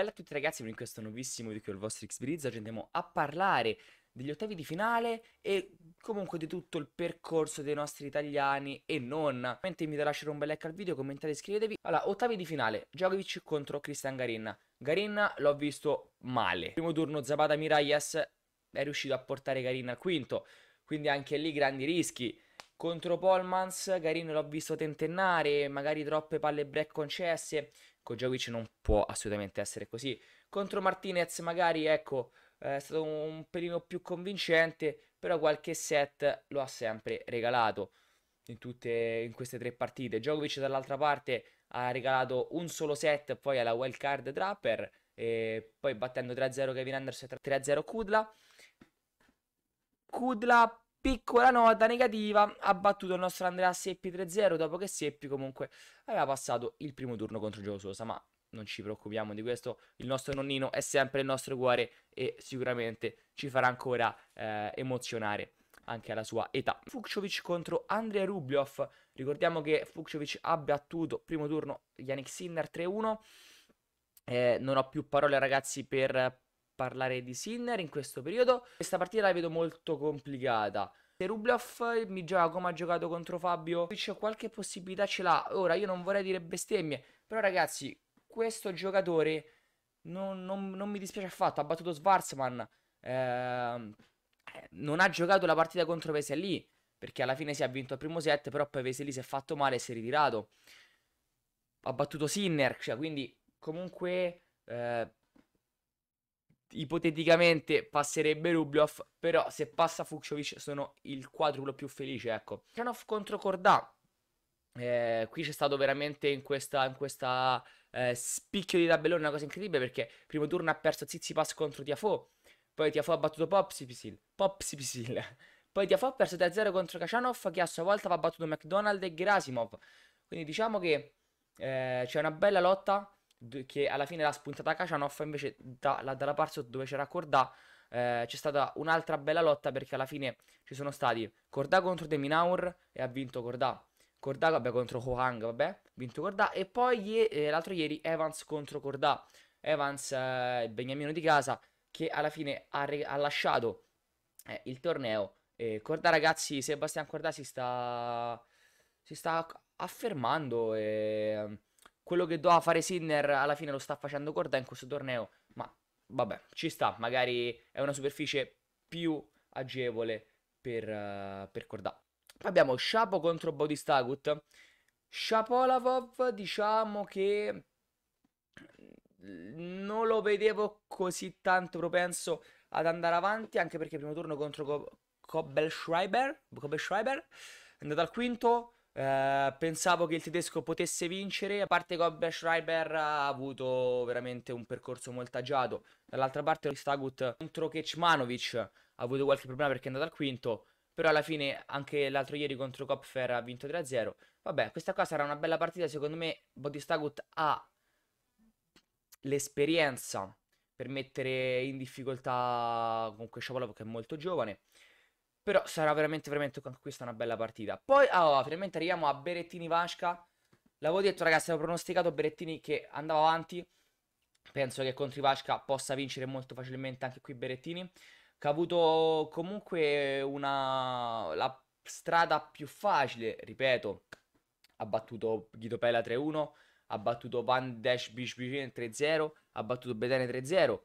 Bella a tutti ragazzi, per in questo nuovissimo video che è il vostro Xbrizz, oggi andiamo a parlare degli ottavi di finale e comunque di tutto il percorso dei nostri italiani e non. Mentre mi a lasciare un bel like al video, commentate, iscrivetevi. Allora, ottavi di finale, Djokovic contro Cristian Garin. Garin l'ho visto male. Primo turno Zapata Miralles è riuscito a portare Garin al quinto, quindi anche lì grandi rischi. Contro Polmans, Garin l'ho visto tentennare, magari troppe palle break concesse. Kojawic non può assolutamente essere così. Contro Martinez magari, ecco, eh, è stato un pelino più convincente, però qualche set lo ha sempre regalato in, tutte, in queste tre partite. Djokovic dall'altra parte ha regalato un solo set poi alla wild card Draper, e poi battendo 3-0 Kevin Anderson e 3-0 Kudla. Kudla Piccola nota negativa, ha battuto il nostro Andrea Seppi 3-0 dopo che Seppi comunque aveva passato il primo turno contro Giovo Sosa, ma non ci preoccupiamo di questo, il nostro nonnino è sempre il nostro cuore e sicuramente ci farà ancora eh, emozionare anche alla sua età. Fukcovic contro Andrea Rubliov, ricordiamo che Fukcovic ha battuto primo turno Yannick Sinner 3-1, eh, non ho più parole ragazzi per parlare di Sinner in questo periodo. Questa partita la vedo molto complicata. Se Rublev mi gioca come ha giocato contro Fabio, c'è qualche possibilità ce l'ha. Ora io non vorrei dire bestemmie, però ragazzi, questo giocatore non, non, non mi dispiace affatto. Ha battuto Schwarzman, ehm, eh, non ha giocato la partita contro Vesely, perché alla fine si è vinto al primo set, però poi Vesely si è fatto male e si è ritirato. Ha battuto Sinner, cioè, quindi comunque... Eh, ipoteticamente passerebbe Rublev, però se passa Fucsovic sono il quadruplo più felice, ecco. Tranov contro Cordà, eh, qui c'è stato veramente in questa, in questa eh, spicchio di tabellone una cosa incredibile perché primo turno ha perso Zizipas contro Tiafo, poi Tiafo ha battuto Popsipisil, Popsipisil, poi Tiafo ha perso 3-0 contro Kachanov che a sua volta va battuto McDonald e Gerasimov, quindi diciamo che eh, c'è una bella lotta che alla fine l'ha spuntata Kacianov, invece da, la, dalla parte dove c'era Cordà eh, c'è stata un'altra bella lotta perché alla fine ci sono stati Cordà contro Deminaur e ha vinto Cordà. Cordà vabbè, contro Hohang vabbè, vinto Cordà. E poi eh, l'altro ieri Evans contro Cordà. Evans, eh, il beniamino di casa, che alla fine ha, re- ha lasciato eh, il torneo. Eh, Cordà ragazzi, Sebastian Cordà si sta, si sta affermando e quello che doveva fare Sinner alla fine lo sta facendo Corda in questo torneo, ma vabbè, ci sta, magari è una superficie più agevole per, uh, per Corda. Abbiamo Shapo contro Bodistagut. Shapolavov diciamo che mm, non lo vedevo così tanto propenso ad andare avanti, anche perché primo turno contro Kobel Schreiber, Kobel Schreiber è andato al quinto, eh, pensavo che il tedesco potesse vincere, a parte Gobbe Schreiber ha avuto veramente un percorso molto agiato. Dall'altra parte Stagut contro Kecmanovic ha avuto qualche problema perché è andato al quinto, però alla fine anche l'altro ieri contro Kopfer ha vinto 3-0. Vabbè, questa qua sarà una bella partita, secondo me Bodistagut ha l'esperienza per mettere in difficoltà comunque Shapovalov che è molto giovane. Però sarà veramente, veramente questa una bella partita. Poi, allora, finalmente arriviamo a Berettini Vasca. L'avevo detto, ragazzi, avevo pronosticato Berettini che andava avanti. Penso che contro i Vasca possa vincere molto facilmente anche qui Berettini. Che ha avuto comunque una... la strada più facile, ripeto. Ha battuto Guido Pella 3-1, ha battuto Van Dash Bishbicin 3-0, ha battuto Bedene 3-0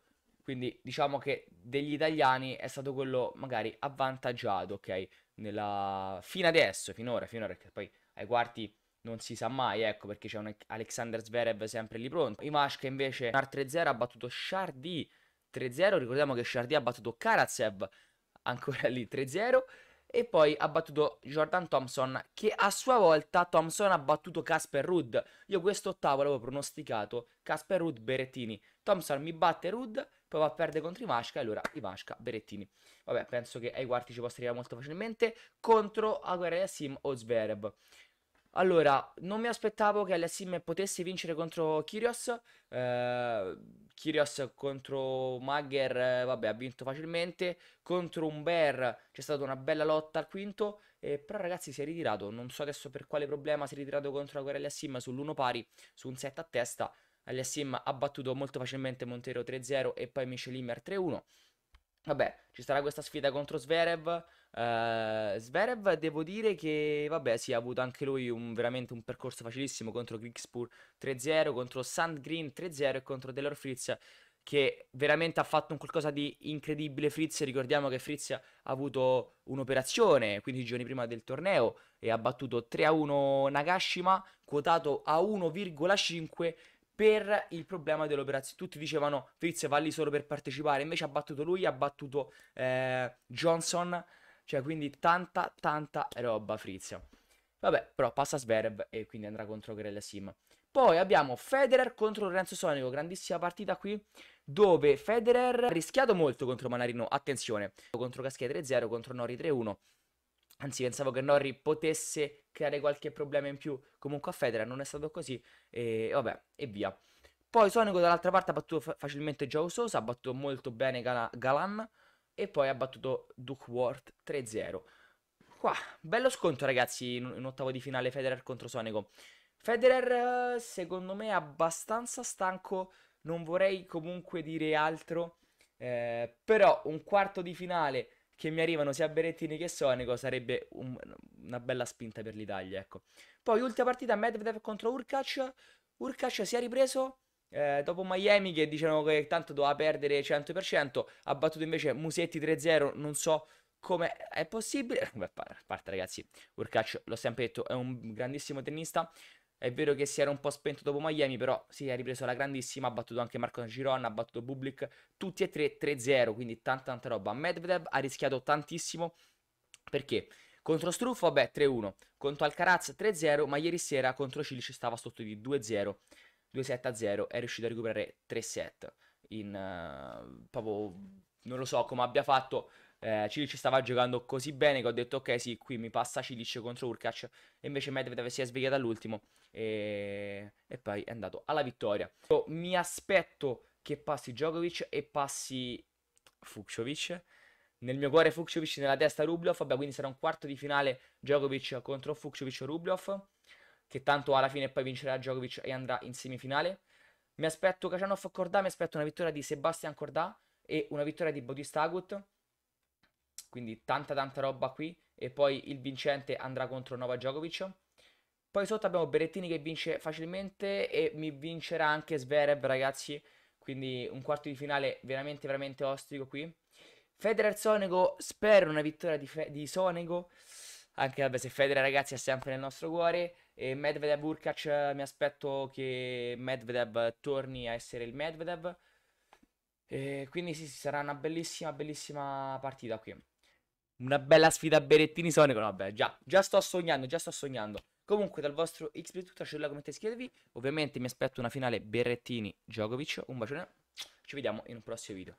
quindi diciamo che degli italiani è stato quello magari avvantaggiato, ok? Nella... Fino adesso, finora, finora, perché poi ai quarti non si sa mai, ecco, perché c'è un Alexander Zverev sempre lì pronto. Imashka invece, Nar 3-0, ha battuto Shardy 3-0, ricordiamo che Shardy ha battuto Karatsev, ancora lì 3-0, e poi ha battuto Jordan Thompson, che a sua volta Thompson ha battuto Casper Rudd. Io quest'ottavo l'avevo pronosticato, Casper Rudd, Berettini. Thompson mi batte Rudd, va a perdere contro Ivashka e allora Ivashka Berettini. Vabbè, penso che ai quarti ci possa arrivare molto facilmente contro Aguerre Sim o Zverev. Allora, non mi aspettavo che Alessim potesse vincere contro Kyrios. Eh, Kyrios contro Magher, vabbè, ha vinto facilmente. Contro Umber c'è stata una bella lotta al quinto. Eh, però, ragazzi, si è ritirato. Non so adesso per quale problema si è ritirato contro Aguerre Alessim sull'uno pari, su un set a testa. Aliassim ha battuto molto facilmente Montero 3-0 e poi Michelimer 3-1. Vabbè, ci sarà questa sfida contro Sverev. Uh, eh, Sverev, devo dire che, vabbè, sì, ha avuto anche lui un, veramente un percorso facilissimo contro Grigspur 3-0, contro Sandgreen 3-0 e contro Delor Fritz che veramente ha fatto un qualcosa di incredibile Fritz, ricordiamo che Fritz ha avuto un'operazione 15 giorni prima del torneo e ha battuto 3-1 Nagashima, quotato a 1,5 per il problema dell'operazione. Tutti dicevano Fritz va lì solo per partecipare, invece ha battuto lui, ha battuto eh, Johnson, cioè quindi tanta, tanta roba Fritz. Vabbè, però passa Sverb e quindi andrà contro Grella Sim. Poi abbiamo Federer contro Lorenzo Sonico, grandissima partita qui, dove Federer ha rischiato molto contro Manarino, attenzione, contro Caschiere 3-0, contro Nori 3-1, Anzi, pensavo che Norri potesse creare qualche problema in più. Comunque a Federer non è stato così. E vabbè, e via. Poi Sonico dall'altra parte ha battuto fa- facilmente Joe Sosa, ha battuto molto bene Gal- Galan e poi ha battuto Duckworth 3-0. Qua, bello scontro ragazzi in, in ottavo di finale Federer contro Sonico. Federer secondo me è abbastanza stanco, non vorrei comunque dire altro, eh, però un quarto di finale che mi arrivano sia Berettini che Sonico sarebbe un, una bella spinta per l'Italia, ecco. Poi ultima partita Medvedev contro Urkac, Urkac si è ripreso eh, dopo Miami che dicevano che tanto doveva perdere 100%, ha battuto invece Musetti 3-0, non so come è possibile. Beh, a parte ragazzi, Urkac l'ho sempre detto, è un grandissimo tennista, è vero che si era un po' spento dopo Miami, però si è ripreso la grandissima, ha battuto anche Marco Giron, ha battuto Bublik, tutti e tre 3-0, quindi tanta tanta roba. Medvedev ha rischiato tantissimo, perché contro Struffo, vabbè, 3-1, contro Alcaraz 3-0, ma ieri sera contro Cilic stava sotto di 2-0, 2-7-0, è riuscito a recuperare 3 set in uh, proprio non lo so come abbia fatto eh, Cilic stava giocando così bene che ho detto ok sì qui mi passa Cilic contro Urkac e invece Medvedev si è svegliato all'ultimo e... e poi è andato alla vittoria. Io mi aspetto che passi Djokovic e passi Fuciovic. Nel mio cuore Fuciovic, nella testa Rublev. Vabbè, quindi sarà un quarto di finale Djokovic contro o Rublev. Che tanto alla fine poi vincerà Djokovic e andrà in semifinale. Mi aspetto Kacanov Cordà, mi aspetto una vittoria di Sebastian Cordà e una vittoria di Bautista Agut. Quindi tanta tanta roba qui e poi il vincente andrà contro Nova Djokovic. Poi sotto abbiamo Berettini che vince facilmente e mi vincerà anche Sverev ragazzi. Quindi un quarto di finale veramente veramente ostico qui. Federer Sonego, spero una vittoria di, di Sonego. Anche vabbè, se Federer ragazzi è sempre nel nostro cuore. E Medvedev Urkac mi aspetto che Medvedev torni a essere il Medvedev. E quindi sì, sì, sarà una bellissima, bellissima partita qui. Una bella sfida a Berettini Sonico. No, vabbè, già, già sto sognando, già sto sognando. Comunque, dal vostro XP tutto, commenta e iscrivetevi. Ovviamente mi aspetto una finale Berrettini Djokovic. Un bacione. Ci vediamo in un prossimo video.